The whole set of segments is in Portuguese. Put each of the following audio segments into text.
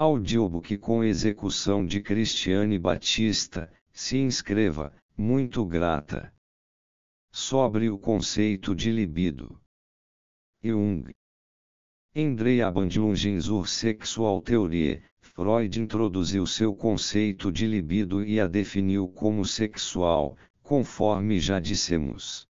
Audiobook com execução de Cristiane Batista, se inscreva, muito grata. Sobre o conceito de libido. Jung. Andrei Zur sexual Theorie, Freud introduziu seu conceito de libido e a definiu como sexual, conforme já dissemos.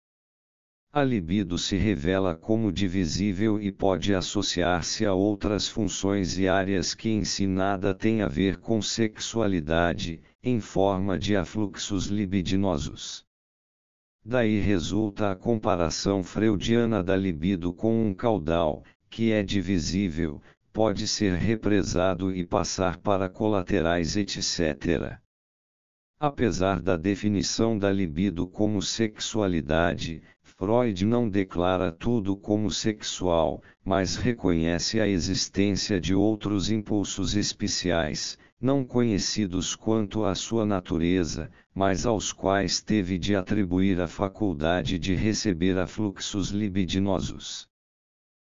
A libido se revela como divisível e pode associar-se a outras funções e áreas que em si nada têm a ver com sexualidade, em forma de afluxos libidinosos. Daí resulta a comparação freudiana da libido com um caudal, que é divisível, pode ser represado e passar para colaterais, etc. Apesar da definição da libido como sexualidade, Freud não declara tudo como sexual, mas reconhece a existência de outros impulsos especiais, não conhecidos quanto à sua natureza, mas aos quais teve de atribuir a faculdade de receber afluxos libidinosos.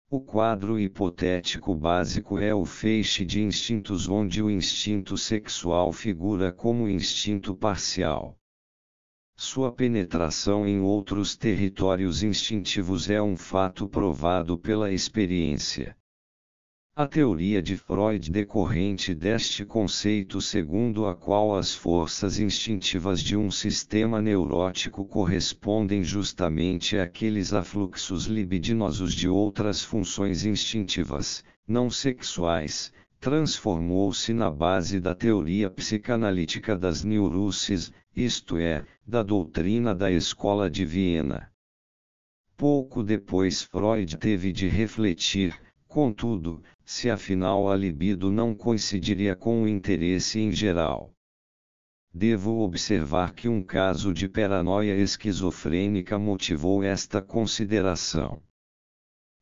O quadro hipotético básico é o feixe de instintos onde o instinto sexual figura como instinto parcial. Sua penetração em outros territórios instintivos é um fato provado pela experiência. A teoria de Freud decorrente deste conceito, segundo a qual as forças instintivas de um sistema neurótico correspondem justamente àqueles afluxos libidinosos de outras funções instintivas, não sexuais, transformou-se na base da teoria psicanalítica das neuroses isto é, da doutrina da escola de Viena. Pouco depois Freud teve de refletir, contudo, se afinal a libido não coincidiria com o interesse em geral. Devo observar que um caso de paranoia esquizofrênica motivou esta consideração.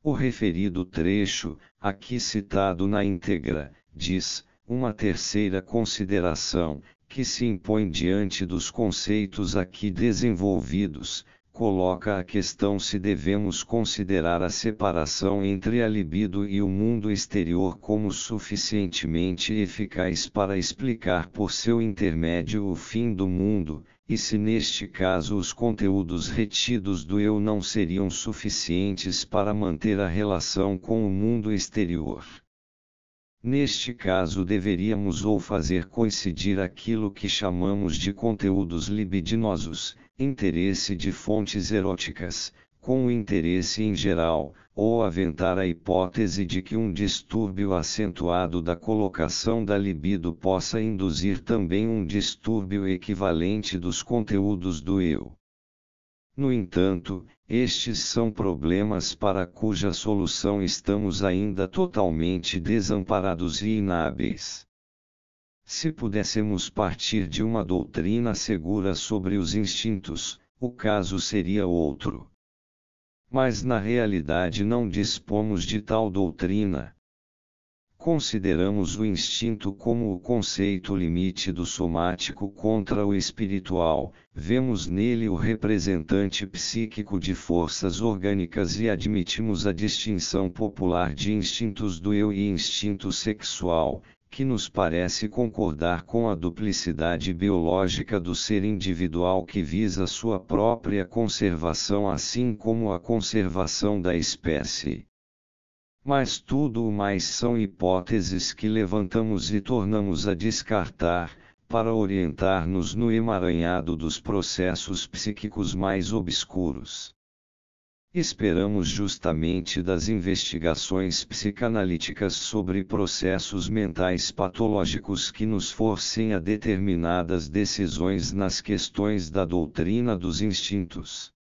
O referido trecho, aqui citado na íntegra, diz: uma terceira consideração, que se impõe diante dos conceitos aqui desenvolvidos, coloca a questão se devemos considerar a separação entre a libido e o mundo exterior como suficientemente eficaz para explicar por seu intermédio o fim do mundo, e se neste caso os conteúdos retidos do eu não seriam suficientes para manter a relação com o mundo exterior. Neste caso, deveríamos ou fazer coincidir aquilo que chamamos de conteúdos libidinosos, interesse de fontes eróticas, com o interesse em geral, ou aventar a hipótese de que um distúrbio acentuado da colocação da libido possa induzir também um distúrbio equivalente dos conteúdos do eu. No entanto, estes são problemas para cuja solução estamos ainda totalmente desamparados e inábeis. Se pudéssemos partir de uma doutrina segura sobre os instintos, o caso seria outro. Mas na realidade não dispomos de tal doutrina, Consideramos o instinto como o conceito limite do somático contra o espiritual, vemos nele o representante psíquico de forças orgânicas e admitimos a distinção popular de instintos do eu e instinto sexual, que nos parece concordar com a duplicidade biológica do ser individual que visa sua própria conservação, assim como a conservação da espécie mas tudo o mais são hipóteses que levantamos e tornamos a descartar, para orientar-nos no emaranhado dos processos psíquicos mais obscuros. Esperamos justamente das investigações psicanalíticas sobre processos mentais patológicos que nos forcem a determinadas decisões nas questões da doutrina dos instintos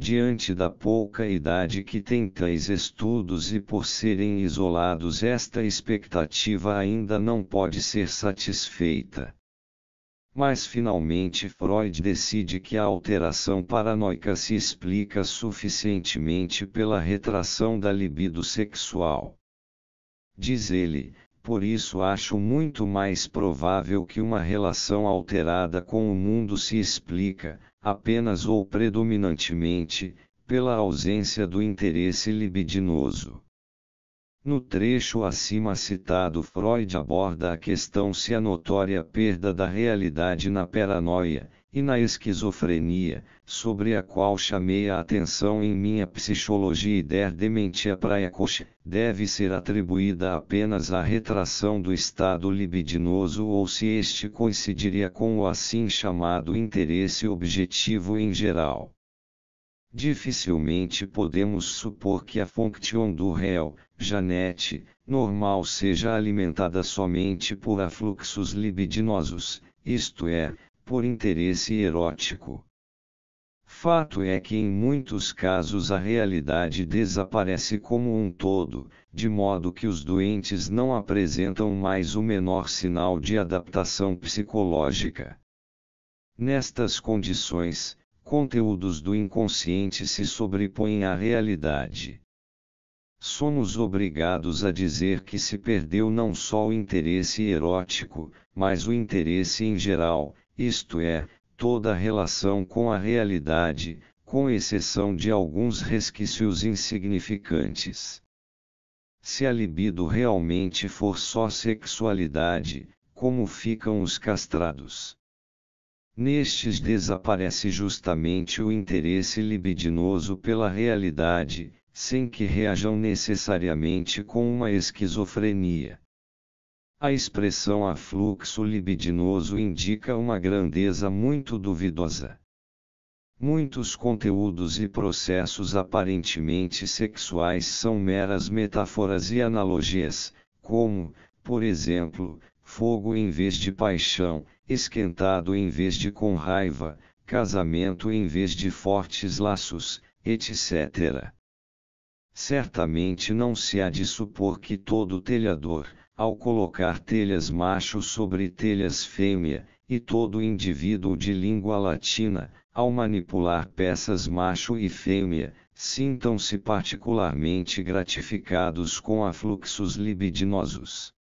diante da pouca idade que tem tais estudos e por serem isolados esta expectativa ainda não pode ser satisfeita. Mas finalmente Freud decide que a alteração paranoica se explica suficientemente pela retração da libido sexual. Diz ele, por isso acho muito mais provável que uma relação alterada com o mundo se explica, apenas ou predominantemente, pela ausência do interesse libidinoso. No trecho acima citado, Freud aborda a questão se é a notória perda da realidade na paranoia, e na esquizofrenia, sobre a qual chamei a atenção em minha psicologia der dementia Coxa, deve ser atribuída apenas à retração do estado libidinoso ou se este coincidiria com o assim chamado interesse objetivo em geral. Dificilmente podemos supor que a função do réu, Janete, normal seja alimentada somente por afluxos libidinosos, isto é, por interesse erótico. Fato é que em muitos casos a realidade desaparece como um todo, de modo que os doentes não apresentam mais o menor sinal de adaptação psicológica. Nestas condições, conteúdos do inconsciente se sobrepõem à realidade. Somos obrigados a dizer que se perdeu não só o interesse erótico, mas o interesse em geral, isto é, toda relação com a realidade, com exceção de alguns resquícios insignificantes. Se a libido realmente for só sexualidade, como ficam os castrados? Nestes desaparece justamente o interesse libidinoso pela realidade, sem que reajam necessariamente com uma esquizofrenia. A expressão afluxo libidinoso indica uma grandeza muito duvidosa. Muitos conteúdos e processos aparentemente sexuais são meras metáforas e analogias, como, por exemplo, fogo em vez de paixão, esquentado em vez de com raiva, casamento em vez de fortes laços, etc. Certamente não se há de supor que todo telhador, ao colocar telhas macho sobre telhas fêmea, e todo indivíduo de língua latina, ao manipular peças macho e fêmea, sintam-se particularmente gratificados com afluxos libidinosos.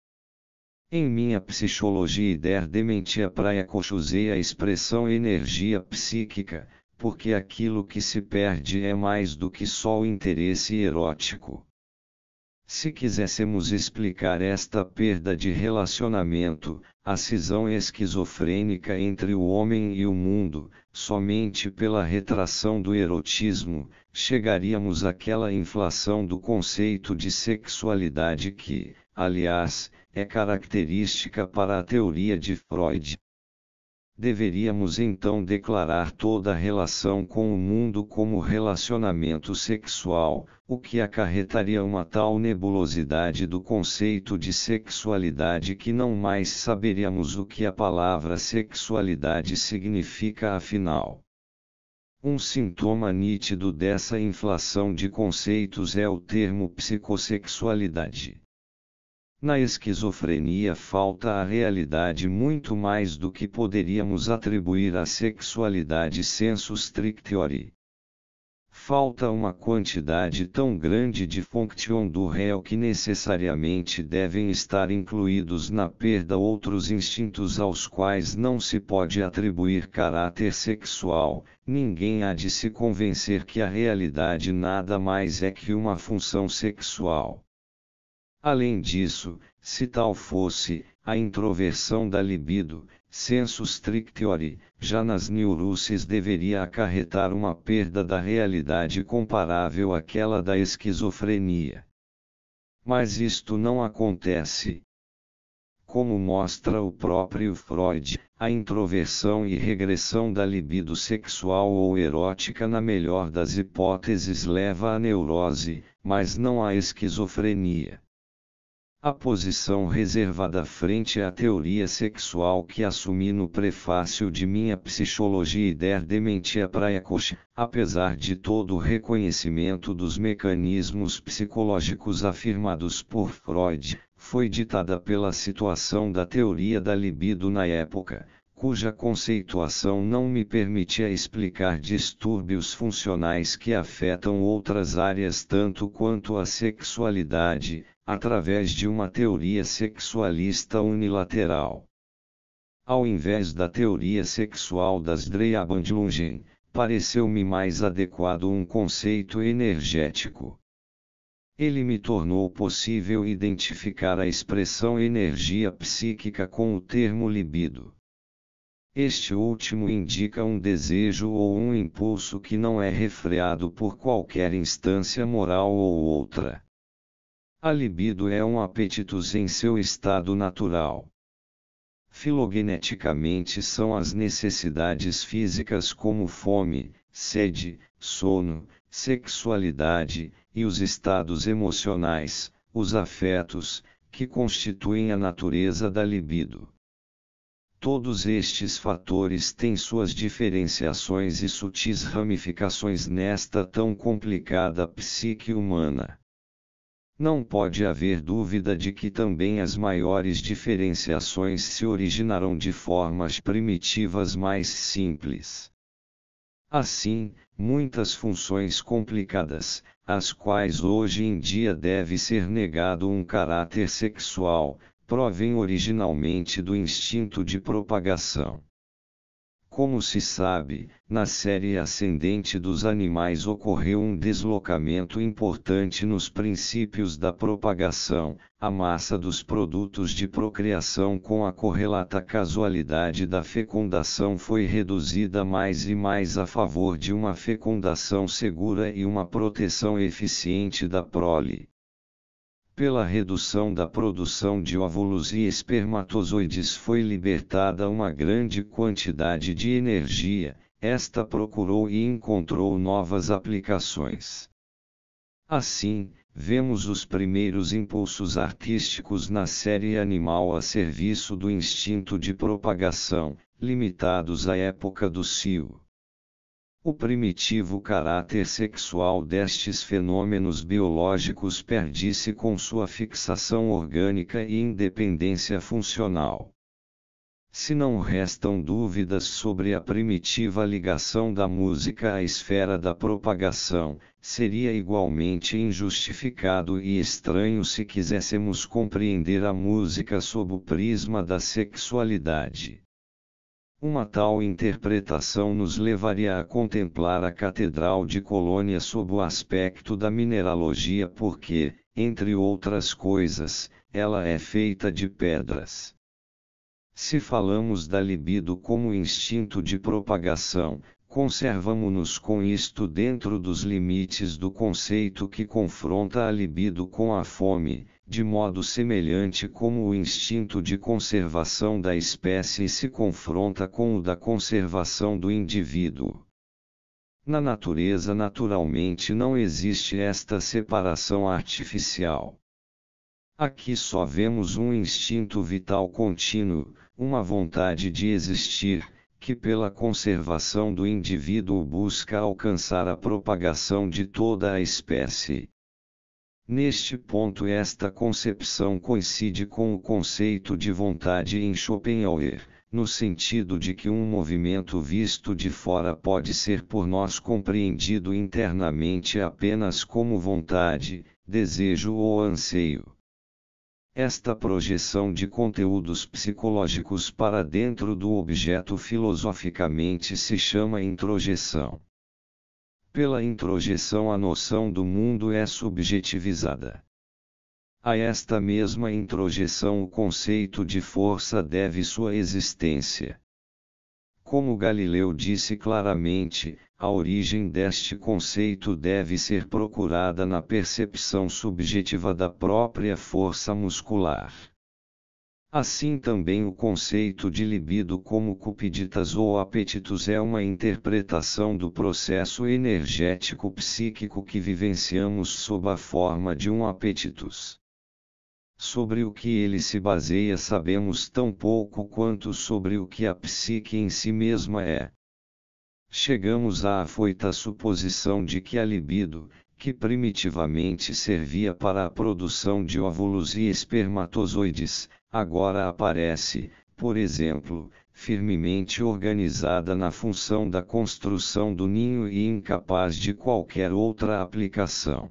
Em minha psicologia der dementia praia usei a expressão energia psíquica, porque aquilo que se perde é mais do que só o interesse erótico. Se quiséssemos explicar esta perda de relacionamento, a cisão esquizofrênica entre o homem e o mundo, somente pela retração do erotismo, chegaríamos àquela inflação do conceito de sexualidade que, aliás, é característica para a teoria de Freud deveríamos então declarar toda relação com o mundo como relacionamento sexual, o que acarretaria uma tal nebulosidade do conceito de sexualidade que não mais saberíamos o que a palavra sexualidade significa afinal. Um sintoma nítido dessa inflação de conceitos é o termo psicossexualidade. Na esquizofrenia falta a realidade muito mais do que poderíamos atribuir à sexualidade sensus strictiori. Falta uma quantidade tão grande de function do réu que necessariamente devem estar incluídos na perda outros instintos aos quais não se pode atribuir caráter sexual, ninguém há de se convencer que a realidade nada mais é que uma função sexual. Além disso, se tal fosse, a introversão da libido, sensus strictiori, já nas neuroses deveria acarretar uma perda da realidade comparável àquela da esquizofrenia. Mas isto não acontece. Como mostra o próprio Freud, a introversão e regressão da libido sexual ou erótica, na melhor das hipóteses, leva à neurose, mas não à esquizofrenia a posição reservada frente à teoria sexual que assumi no prefácio de minha Psicologia e der Dementia Praecox, apesar de todo o reconhecimento dos mecanismos psicológicos afirmados por Freud, foi ditada pela situação da teoria da libido na época, cuja conceituação não me permitia explicar distúrbios funcionais que afetam outras áreas tanto quanto a sexualidade através de uma teoria sexualista unilateral. Ao invés da teoria sexual das Dreabandlungen, pareceu-me mais adequado um conceito energético. Ele me tornou possível identificar a expressão energia psíquica com o termo libido. Este último indica um desejo ou um impulso que não é refreado por qualquer instância moral ou outra. A libido é um apetitus em seu estado natural. Filogeneticamente são as necessidades físicas como fome, sede, sono, sexualidade, e os estados emocionais, os afetos, que constituem a natureza da libido. Todos estes fatores têm suas diferenciações e sutis ramificações nesta tão complicada psique humana não pode haver dúvida de que também as maiores diferenciações se originaram de formas primitivas mais simples. Assim, muitas funções complicadas, às quais hoje em dia deve ser negado um caráter sexual, provém originalmente do instinto de propagação. Como se sabe, na série ascendente dos animais ocorreu um deslocamento importante nos princípios da propagação, a massa dos produtos de procriação com a correlata casualidade da fecundação foi reduzida mais e mais a favor de uma fecundação segura e uma proteção eficiente da prole. Pela redução da produção de óvulos e espermatozoides foi libertada uma grande quantidade de energia, esta procurou e encontrou novas aplicações. Assim, vemos os primeiros impulsos artísticos na série animal a serviço do instinto de propagação, limitados à época do cio. O primitivo caráter sexual destes fenômenos biológicos perde-se com sua fixação orgânica e independência funcional. Se não restam dúvidas sobre a primitiva ligação da música à esfera da propagação, seria igualmente injustificado e estranho se quiséssemos compreender a música sob o prisma da sexualidade. Uma tal interpretação nos levaria a contemplar a Catedral de Colônia sob o aspecto da mineralogia, porque, entre outras coisas, ela é feita de pedras. Se falamos da libido como instinto de propagação, conservamo-nos com isto dentro dos limites do conceito que confronta a libido com a fome, de modo semelhante como o instinto de conservação da espécie se confronta com o da conservação do indivíduo. Na natureza, naturalmente, não existe esta separação artificial. Aqui só vemos um instinto vital contínuo, uma vontade de existir, que pela conservação do indivíduo busca alcançar a propagação de toda a espécie. Neste ponto, esta concepção coincide com o conceito de vontade em Schopenhauer, no sentido de que um movimento visto de fora pode ser por nós compreendido internamente apenas como vontade, desejo ou anseio. Esta projeção de conteúdos psicológicos para dentro do objeto filosoficamente se chama introjeção. Pela introjeção, a noção do mundo é subjetivizada. A esta mesma introjeção, o conceito de força deve sua existência. Como Galileu disse claramente, a origem deste conceito deve ser procurada na percepção subjetiva da própria força muscular. Assim também o conceito de libido como cupiditas ou apetitos é uma interpretação do processo energético psíquico que vivenciamos sob a forma de um apetitus. Sobre o que ele se baseia sabemos tão pouco quanto sobre o que a psique em si mesma é. Chegamos à afoita suposição de que a libido, que primitivamente servia para a produção de óvulos e espermatozoides, agora aparece, por exemplo, firmemente organizada na função da construção do ninho e incapaz de qualquer outra aplicação.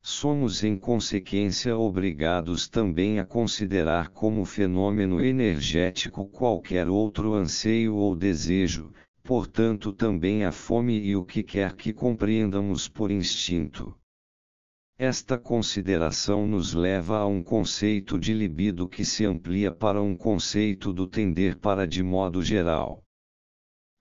Somos, em consequência, obrigados também a considerar como fenômeno energético qualquer outro anseio ou desejo, portanto, também a fome e o que quer que compreendamos por instinto. Esta consideração nos leva a um conceito de libido que se amplia para um conceito do tender para de modo geral.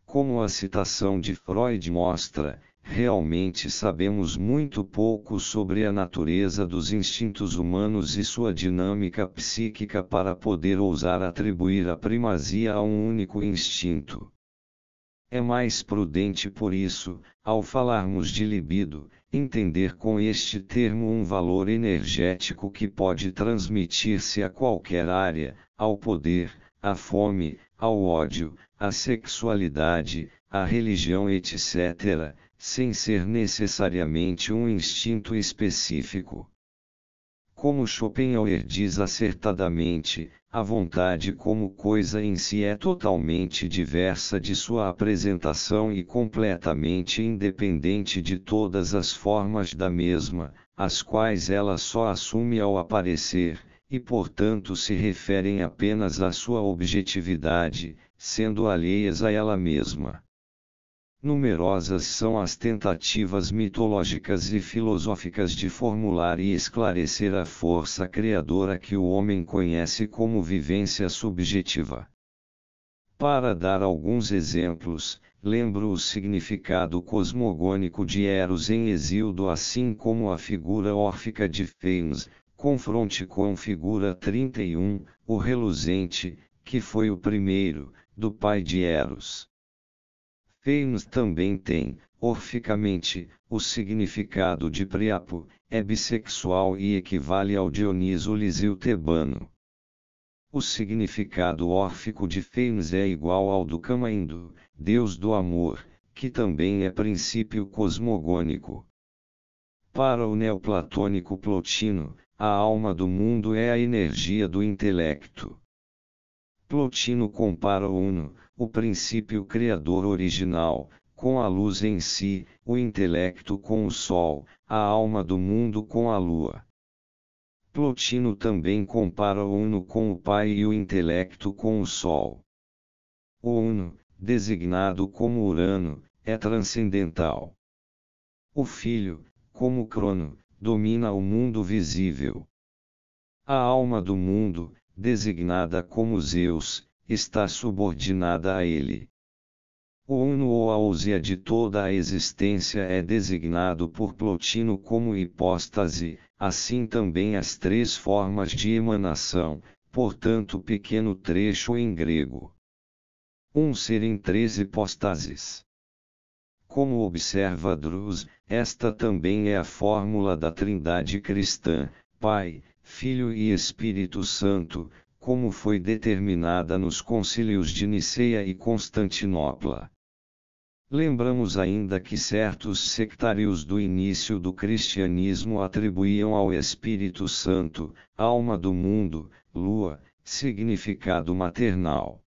Como a citação de Freud mostra, realmente sabemos muito pouco sobre a natureza dos instintos humanos e sua dinâmica psíquica para poder ousar atribuir a primazia a um único instinto. É mais prudente por isso, ao falarmos de libido, entender com este termo um valor energético que pode transmitir-se a qualquer área, ao poder, à fome, ao ódio, à sexualidade, à religião, etc., sem ser necessariamente um instinto específico. Como Schopenhauer diz acertadamente, a vontade como coisa em si é totalmente diversa de sua apresentação e completamente independente de todas as formas da mesma, as quais ela só assume ao aparecer, e portanto se referem apenas à sua objetividade, sendo alheias a ela mesma. Numerosas são as tentativas mitológicas e filosóficas de formular e esclarecer a força criadora que o homem conhece como vivência subjetiva. Para dar alguns exemplos, lembro o significado cosmogônico de Eros em Exíodo, assim como a figura órfica de Feims, confronte com figura 31, o reluzente, que foi o primeiro, do pai de Eros. Thames também tem, orficamente, o significado de Priapo, é bissexual e equivale ao Dioniso Lisio Tebano. O significado órfico de Thames é igual ao do Camaindo, deus do amor, que também é princípio cosmogônico. Para o neoplatônico Plotino, a alma do mundo é a energia do intelecto. Plotino compara o Uno, o princípio criador original, com a luz em si, o intelecto com o sol, a alma do mundo com a lua. Plotino também compara o Uno com o Pai e o intelecto com o Sol. O Uno, designado como Urano, é transcendental. O Filho, como Crono, domina o mundo visível. A alma do mundo, designada como Zeus, está subordinada a ele. O Uno ou a de toda a existência é designado por Plotino como hipóstase, assim também as três formas de emanação, portanto pequeno trecho em grego. Um ser em três hipóstases. Como observa Drus, esta também é a fórmula da Trindade cristã, Pai, Filho e Espírito Santo, como foi determinada nos concílios de Niceia e Constantinopla. Lembramos ainda que certos sectários do início do cristianismo atribuíam ao Espírito Santo, alma do mundo, lua, significado maternal.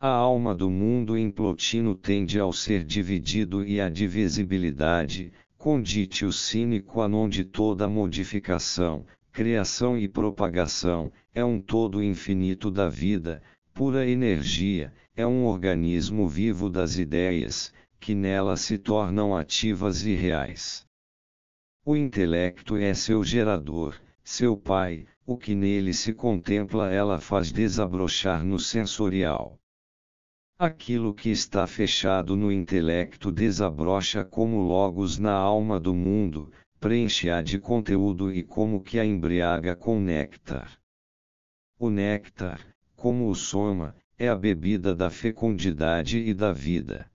A alma do mundo em Plotino tende ao ser dividido e à divisibilidade, conditio sine qua non de toda modificação, criação e propagação, é um todo infinito da vida, pura energia, é um organismo vivo das ideias, que nela se tornam ativas e reais. O intelecto é seu gerador, seu pai, o que nele se contempla ela faz desabrochar no sensorial. Aquilo que está fechado no intelecto desabrocha como logos na alma do mundo, preenche-a de conteúdo e como que a embriaga com néctar. O néctar, como o soma, é a bebida da fecundidade e da vida.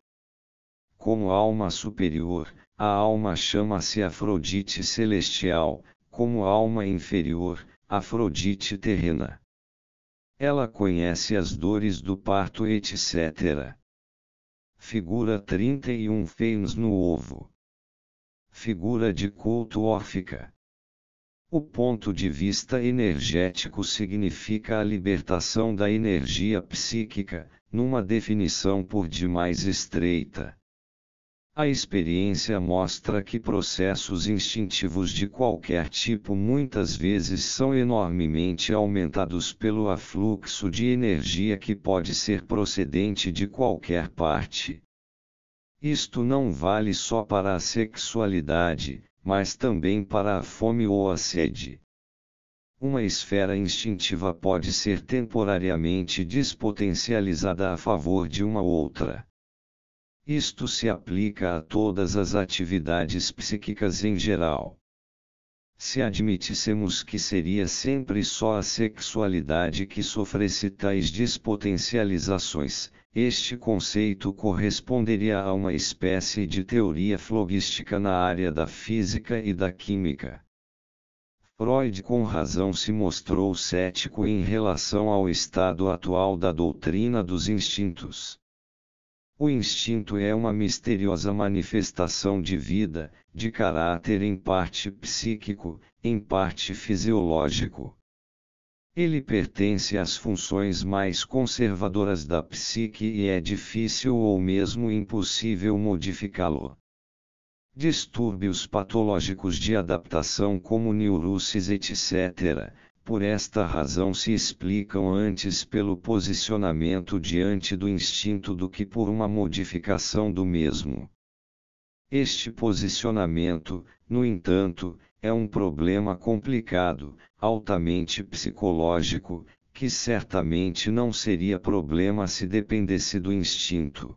Como alma superior, a alma chama-se Afrodite celestial, como alma inferior, Afrodite terrena. Ela conhece as dores do parto, etc. Figura 31 Feios no ovo figura de culto órfica. O ponto de vista energético significa a libertação da energia psíquica, numa definição por demais estreita. A experiência mostra que processos instintivos de qualquer tipo muitas vezes são enormemente aumentados pelo afluxo de energia que pode ser procedente de qualquer parte. Isto não vale só para a sexualidade, mas também para a fome ou a sede. Uma esfera instintiva pode ser temporariamente despotencializada a favor de uma outra. Isto se aplica a todas as atividades psíquicas em geral. Se admitíssemos que seria sempre só a sexualidade que sofresse tais despotencializações, este conceito corresponderia a uma espécie de teoria flogística na área da física e da química. Freud com razão se mostrou cético em relação ao estado atual da doutrina dos instintos. O instinto é uma misteriosa manifestação de vida, de caráter em parte psíquico, em parte fisiológico. Ele pertence às funções mais conservadoras da psique e é difícil ou mesmo impossível modificá-lo. Distúrbios patológicos de adaptação como neuroses etc., por esta razão se explicam antes pelo posicionamento diante do instinto do que por uma modificação do mesmo. Este posicionamento, no entanto, é um problema complicado, altamente psicológico, que certamente não seria problema se dependesse do instinto.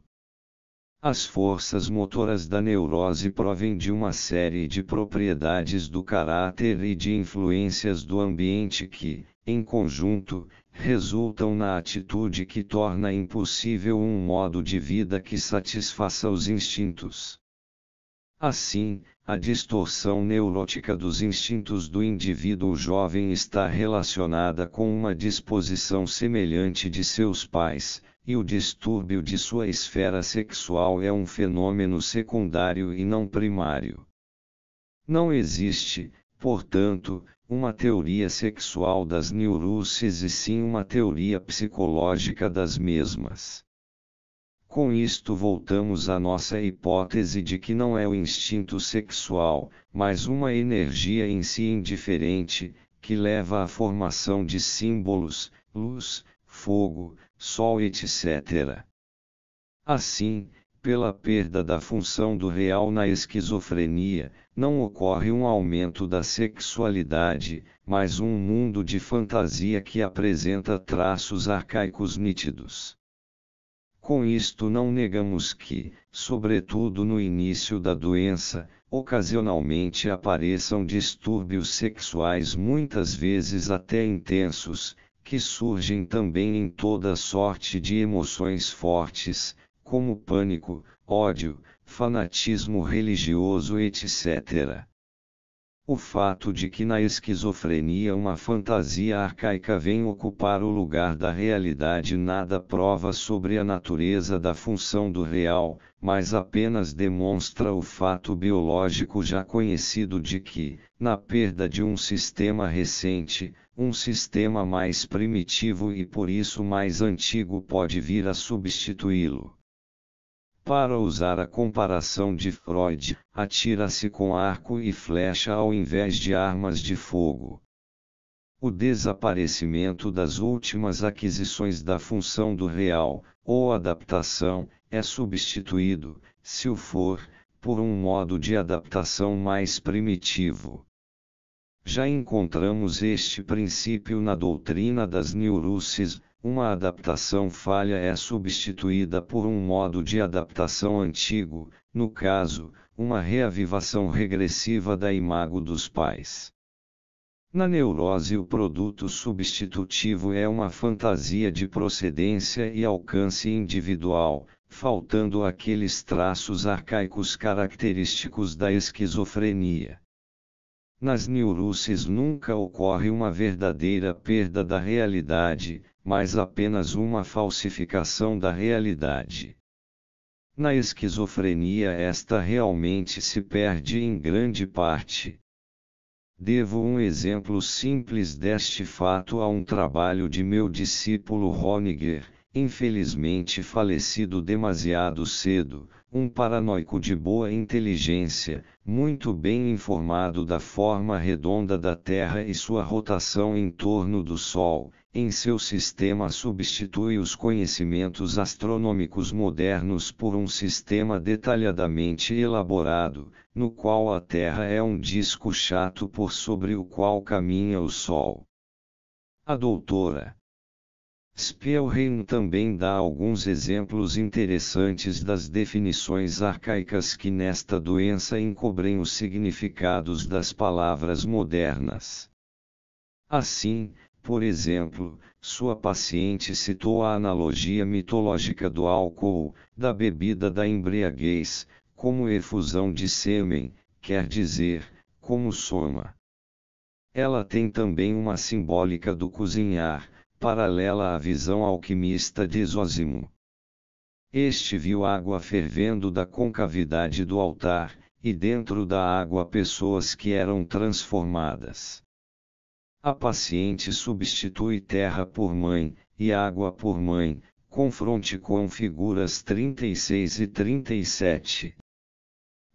As forças motoras da neurose provêm de uma série de propriedades do caráter e de influências do ambiente que, em conjunto, resultam na atitude que torna impossível um modo de vida que satisfaça os instintos. Assim, a distorção neurótica dos instintos do indivíduo jovem está relacionada com uma disposição semelhante de seus pais, e o distúrbio de sua esfera sexual é um fenômeno secundário e não primário. Não existe, portanto, uma teoria sexual das neuroses e sim uma teoria psicológica das mesmas. Com isto voltamos à nossa hipótese de que não é o instinto sexual, mas uma energia em si indiferente, que leva à formação de símbolos, luz, fogo, sol, etc. Assim, pela perda da função do real na esquizofrenia, não ocorre um aumento da sexualidade, mas um mundo de fantasia que apresenta traços arcaicos nítidos. Com isto, não negamos que, sobretudo no início da doença, ocasionalmente apareçam distúrbios sexuais, muitas vezes até intensos, que surgem também em toda sorte de emoções fortes, como pânico, ódio, fanatismo religioso, etc. O fato de que na esquizofrenia uma fantasia arcaica vem ocupar o lugar da realidade nada prova sobre a natureza da função do real, mas apenas demonstra o fato biológico já conhecido de que, na perda de um sistema recente, um sistema mais primitivo e por isso mais antigo pode vir a substituí-lo. Para usar a comparação de Freud, atira-se com arco e flecha ao invés de armas de fogo. O desaparecimento das últimas aquisições da função do real, ou adaptação, é substituído, se o for, por um modo de adaptação mais primitivo. Já encontramos este princípio na doutrina das neurosis, uma adaptação falha é substituída por um modo de adaptação antigo, no caso, uma reavivação regressiva da imago dos pais. Na neurose, o produto substitutivo é uma fantasia de procedência e alcance individual, faltando aqueles traços arcaicos característicos da esquizofrenia. Nas neuroses nunca ocorre uma verdadeira perda da realidade, mas apenas uma falsificação da realidade. Na esquizofrenia, esta realmente se perde em grande parte. Devo um exemplo simples deste fato a um trabalho de meu discípulo Honiger, infelizmente falecido demasiado cedo, um paranoico de boa inteligência, muito bem informado da forma redonda da Terra e sua rotação em torno do Sol, em seu sistema substitui os conhecimentos astronômicos modernos por um sistema detalhadamente elaborado, no qual a Terra é um disco chato por sobre o qual caminha o Sol. A doutora Spielheim também dá alguns exemplos interessantes das definições arcaicas que nesta doença encobrem os significados das palavras modernas. Assim, por exemplo, sua paciente citou a analogia mitológica do álcool, da bebida da embriaguez, como efusão de sêmen, quer dizer, como soma. Ela tem também uma simbólica do cozinhar, paralela à visão alquimista de Zósimo. Este viu água fervendo da concavidade do altar, e dentro da água pessoas que eram transformadas. A paciente substitui terra por mãe, e água por mãe, confronte com figuras 36 e 37.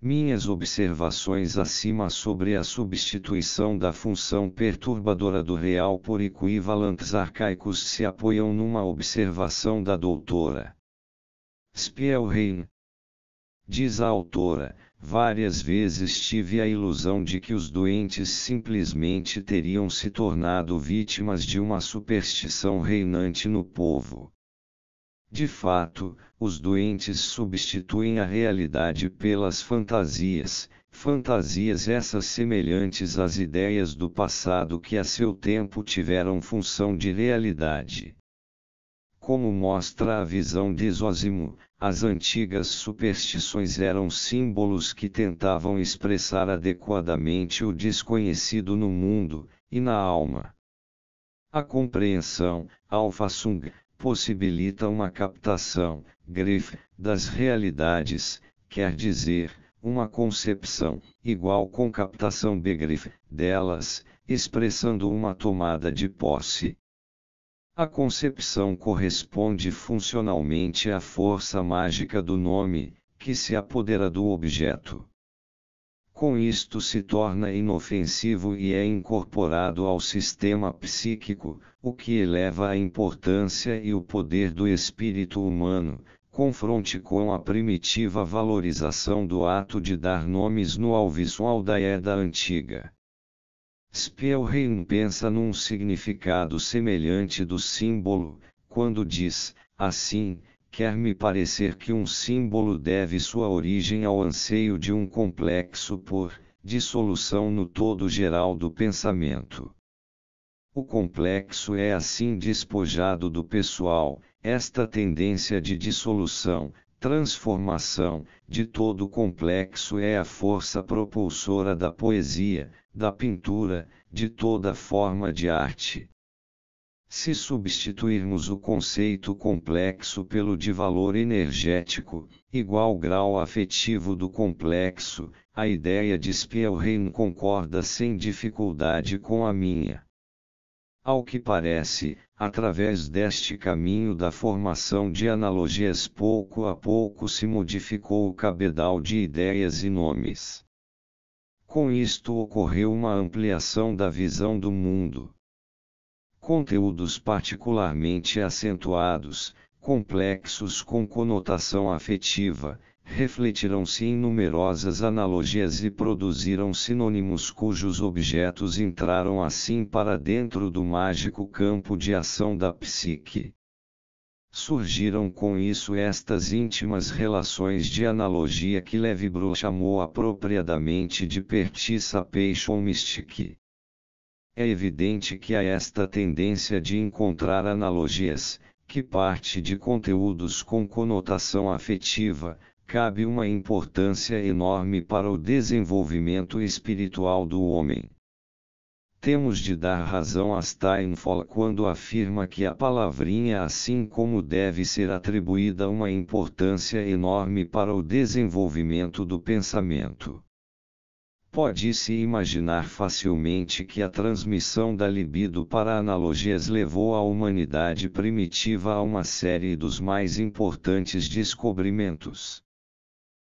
Minhas observações acima sobre a substituição da função perturbadora do real por equivalentes arcaicos se apoiam numa observação da doutora Spielheim. Diz a autora, Várias vezes tive a ilusão de que os doentes simplesmente teriam se tornado vítimas de uma superstição reinante no povo. De fato, os doentes substituem a realidade pelas fantasias, fantasias essas semelhantes às ideias do passado que a seu tempo tiveram função de realidade. Como mostra a visão de Zósimo, as antigas superstições eram símbolos que tentavam expressar adequadamente o desconhecido no mundo e na alma. A compreensão, sung, possibilita uma captação, grif, das realidades, quer dizer, uma concepção, igual com captação begrif, delas, expressando uma tomada de posse, a concepção corresponde funcionalmente à força mágica do nome, que se apodera do objeto. Com isto se torna inofensivo e é incorporado ao sistema psíquico, o que eleva a importância e o poder do espírito humano, confronte com a primitiva valorização do ato de dar nomes no ao da Edda Antiga. Spielheim pensa num significado semelhante do símbolo, quando diz, assim, quer me parecer que um símbolo deve sua origem ao anseio de um complexo por dissolução no todo geral do pensamento. O complexo é assim despojado do pessoal, esta tendência de dissolução, transformação, de todo o complexo é a força propulsora da poesia, da pintura, de toda forma de arte. Se substituirmos o conceito complexo pelo de valor energético, igual grau afetivo do complexo, a ideia de Spielrein concorda sem dificuldade com a minha. Ao que parece, através deste caminho da formação de analogias pouco a pouco se modificou o cabedal de ideias e nomes. Com isto ocorreu uma ampliação da visão do mundo. Conteúdos particularmente acentuados, complexos com conotação afetiva, refletiram-se em numerosas analogias e produziram sinônimos cujos objetos entraram assim para dentro do mágico campo de ação da psique. Surgiram com isso estas íntimas relações de analogia que Levibro chamou apropriadamente de ou mystique. É evidente que há esta tendência de encontrar analogias, que parte de conteúdos com conotação afetiva, cabe uma importância enorme para o desenvolvimento espiritual do homem. Temos de dar razão a Steinfall quando afirma que a palavrinha assim como deve ser atribuída uma importância enorme para o desenvolvimento do pensamento. Pode-se imaginar facilmente que a transmissão da libido para analogias levou a humanidade primitiva a uma série dos mais importantes descobrimentos.